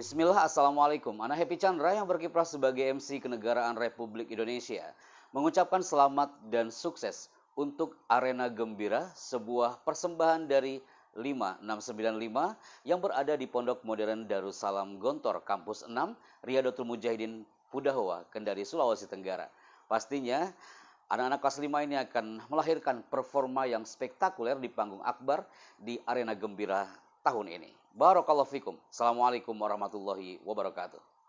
Bismillah, Assalamualaikum. Ana Happy Chandra yang berkiprah sebagai MC Kenegaraan Republik Indonesia mengucapkan selamat dan sukses untuk Arena Gembira, sebuah persembahan dari 5695 yang berada di Pondok Modern Darussalam Gontor, Kampus 6, Riyadotul Mujahidin, Pudahwa, Kendari, Sulawesi Tenggara. Pastinya Anak-anak kelas 5 ini akan melahirkan performa yang spektakuler di panggung akbar di Arena Gembira tahun ini. Barakallahu fikum. Assalamualaikum warahmatullahi wabarakatuh.